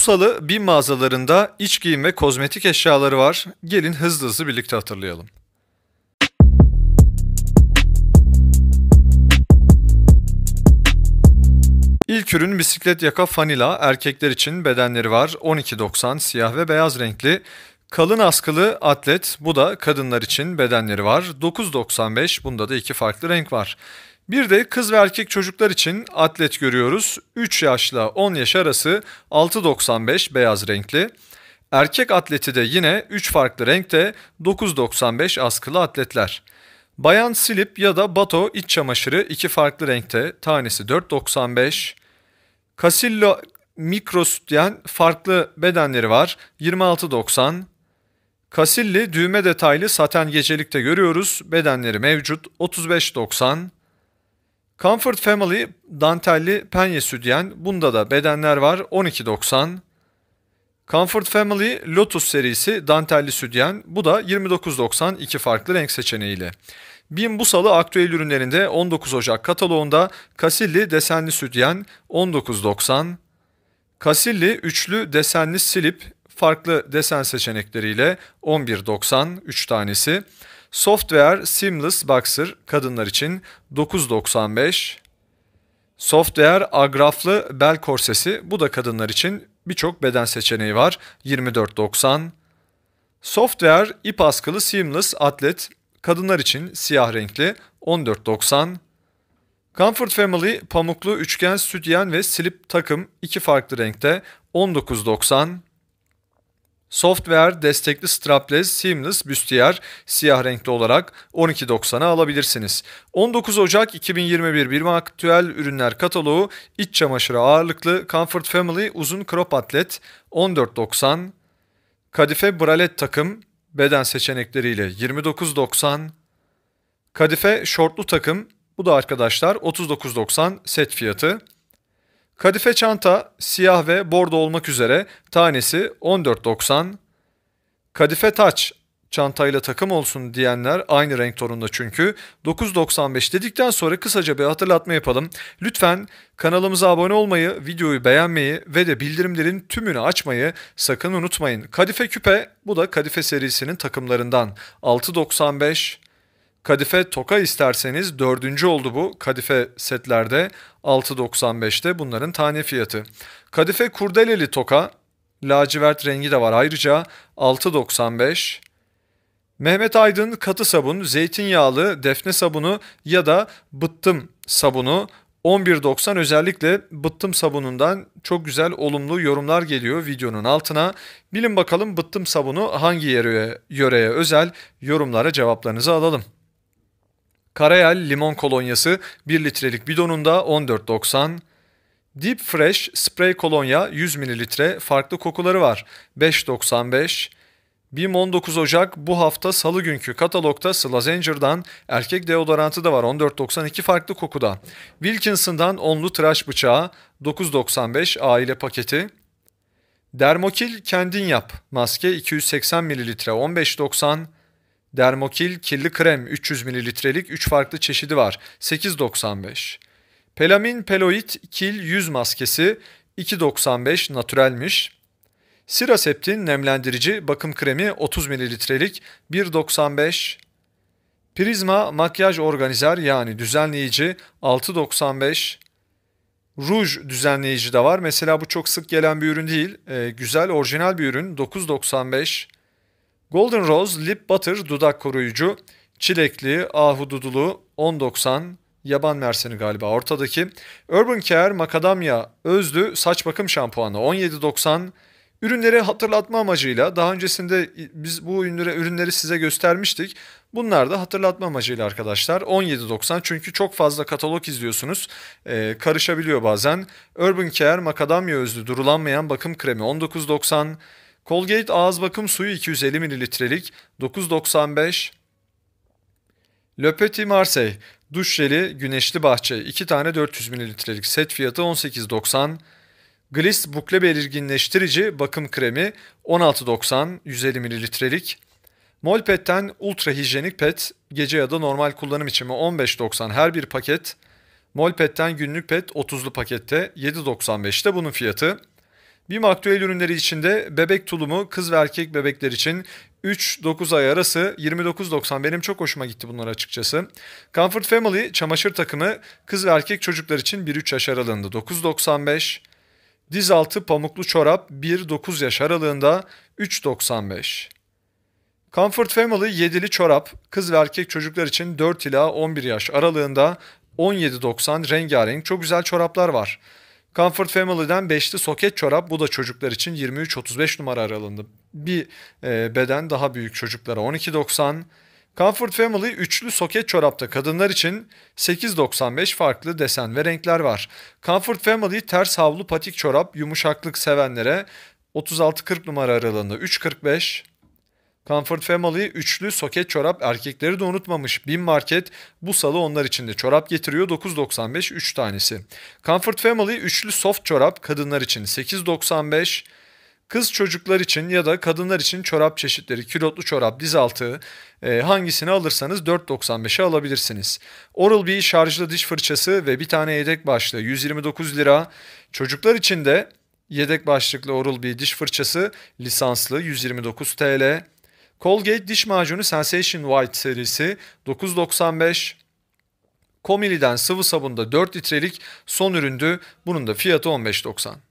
Bursalı BİM mağazalarında iç giyim ve kozmetik eşyaları var. Gelin hızlı hızlı birlikte hatırlayalım. İlk ürün bisiklet yaka fanila erkekler için bedenleri var 12.90 siyah ve beyaz renkli. Kalın askılı atlet bu da kadınlar için bedenleri var 9.95 bunda da iki farklı renk var. Bir de kız ve erkek çocuklar için atlet görüyoruz. 3 yaşla 10 yaş arası 6.95 beyaz renkli. Erkek atleti de yine 3 farklı renkte 9.95 askılı atletler. Bayan silip ya da bato iç çamaşırı 2 farklı renkte tanesi 4.95. Casillo mikrosütyen farklı bedenleri var 26.90. Kasilli düğme detaylı saten gecelikte görüyoruz. Bedenleri mevcut 35.90. Comfort Family dantelli penye Sütyen, Bunda da bedenler var 12.90. Comfort Family Lotus serisi dantelli Sütyen, Bu da 29.90 iki farklı renk seçeneğiyle. Bin bu salı aktüel ürünlerinde 19 Ocak kataloğunda Kasilli desenli Sütyen 19.90. Kasilli üçlü desenli silip farklı desen seçenekleriyle 11.90 3 tanesi. Software Seamless Boxer kadınlar için 9.95. Software agraflı bel korsesi bu da kadınlar için birçok beden seçeneği var 24.90. Software ip askılı seamless atlet kadınlar için siyah renkli 14.90. Comfort Family pamuklu üçgen sütyen ve slip takım iki farklı renkte 19.90. Software destekli strapless seamless büstiyer siyah renkli olarak 12.90'a alabilirsiniz. 19 Ocak 2021 Birma Aktüel Ürünler Kataloğu iç çamaşırı ağırlıklı Comfort Family uzun crop atlet 14.90 Kadife bralet takım beden seçenekleriyle 29.90 Kadife şortlu takım bu da arkadaşlar 39.90 set fiyatı. Kadife çanta siyah ve bordo olmak üzere tanesi 14.90. Kadife taç çantayla takım olsun diyenler aynı renk tonunda çünkü 9.95 dedikten sonra kısaca bir hatırlatma yapalım. Lütfen kanalımıza abone olmayı, videoyu beğenmeyi ve de bildirimlerin tümünü açmayı sakın unutmayın. Kadife küpe bu da Kadife serisinin takımlarından 6.95 Kadife Toka isterseniz dördüncü oldu bu kadife setlerde 6.95'te bunların tane fiyatı. Kadife kurdeleli toka lacivert rengi de var ayrıca 6.95. Mehmet Aydın katı sabun, zeytinyağlı, defne sabunu ya da bıttım sabunu 11.90 özellikle bıttım sabunundan çok güzel olumlu yorumlar geliyor videonun altına. Bilin bakalım bıttım sabunu hangi yöreye, yöreye özel yorumlara cevaplarınızı alalım. Karayel limon kolonyası 1 litrelik bidonunda 14.90. Deep Fresh sprey kolonya 100 mililitre farklı kokuları var 5.95. BİM 19 Ocak bu hafta salı günkü katalogda Slazenger'dan erkek deodorantı da var 14.92 farklı kokuda. Wilkinson'dan onlu tıraş bıçağı 9.95 aile paketi. Dermokil kendin yap maske 280 ml 15.90. Dermokil kirli krem 300 mililitrelik 3 farklı çeşidi var 8.95. Pelamin peloid kil yüz maskesi 2.95 natürelmiş. Siraseptin nemlendirici bakım kremi 30 mililitrelik 1.95. Prizma makyaj organizer yani düzenleyici 6.95. Ruj düzenleyici de var. Mesela bu çok sık gelen bir ürün değil. E, güzel orijinal bir ürün 9.95. Golden Rose Lip Butter dudak koruyucu, çilekli, ahududulu 10.90, yaban Merseni galiba ortadaki. Urban Care Makadamya Özlü saç bakım şampuanı 17.90. Ürünleri hatırlatma amacıyla daha öncesinde biz bu ürünleri, ürünleri size göstermiştik. Bunlar da hatırlatma amacıyla arkadaşlar 17.90 çünkü çok fazla katalog izliyorsunuz ee, karışabiliyor bazen. Urban Care Makadamya Özlü durulanmayan bakım kremi 19.90 Colgate ağız bakım suyu 250 mllik 9.95. Le Petit Marseille duş jeli güneşli bahçe 2 tane 400 mllik set fiyatı 18.90. Gliss bukle belirginleştirici bakım kremi 16.90 150 mililitrelik. Molpet'ten ultra hijyenik pet gece ya da normal kullanım içimi 15.90 her bir paket. Molpet'ten günlük pet 30'lu pakette 7.95'te bunun fiyatı. BİM aktüel ürünleri içinde bebek tulumu kız ve erkek bebekler için 3-9 ay arası 29.90 benim çok hoşuma gitti bunlar açıkçası. Comfort Family çamaşır takımı kız ve erkek çocuklar için 1-3 yaş aralığında 9.95. Diz altı pamuklu çorap 1-9 yaş aralığında 3.95. Comfort Family yedili çorap kız ve erkek çocuklar için 4 ila 11 yaş aralığında 17.90 rengarenk çok güzel çoraplar var. Comfort Family'den 5'li soket çorap bu da çocuklar için 23-35 numara aralığında. Bir e, beden daha büyük çocuklara 12.90. Comfort Family üçlü soket çorapta kadınlar için 8.95 farklı desen ve renkler var. Comfort Family ters havlu patik çorap yumuşaklık sevenlere 36-40 numara aralığında 3.45. Comfort Family üçlü soket çorap erkekleri de unutmamış. Bin Market bu salı onlar için de çorap getiriyor 9.95 3 tanesi. Comfort Family üçlü soft çorap kadınlar için 8.95 Kız çocuklar için ya da kadınlar için çorap çeşitleri, kilotlu çorap, dizaltı e, hangisini alırsanız 4.95'e alabilirsiniz. Oral-B şarjlı diş fırçası ve bir tane yedek başlığı 129 lira. Çocuklar için de yedek başlıklı Oral-B diş fırçası lisanslı 129 TL. Colgate diş macunu Sensation White serisi 9.95. Komili'den sıvı sabunda 4 litrelik son üründü. Bunun da fiyatı 15.90.